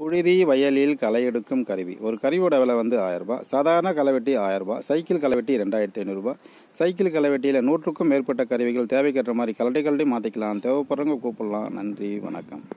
புழுதி வயலில் களை எடுக்கும் கருவி ஒரு கருவியோட விலை வந்து ரூபாய் சாதாரண களைவெட்டி ஆயரூபா சைக்கிள் களைவெட்டி ரெண்டாயிரத்தி ஐநூறுரூபா சைக்கிள் களைவெட்டியில் நூற்றுக்கும் மேற்பட்ட கருவிகள் தேவைக்கேற்ற மாதிரி கலட்டி கலட்டி மாற்றிக்கலாம் தேவைப்படுறவங்க கூப்பிடலாம் நன்றி வணக்கம்